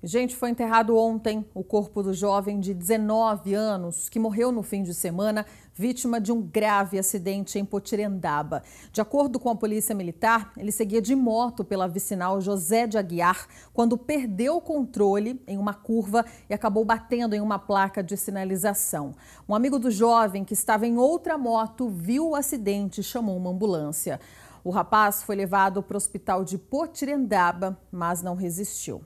Gente, foi enterrado ontem o corpo do jovem de 19 anos que morreu no fim de semana, vítima de um grave acidente em Potirendaba. De acordo com a Polícia Militar, ele seguia de moto pela vicinal José de Aguiar quando perdeu o controle em uma curva e acabou batendo em uma placa de sinalização. Um amigo do jovem, que estava em outra moto, viu o acidente e chamou uma ambulância. O rapaz foi levado para o hospital de Potirendaba, mas não resistiu.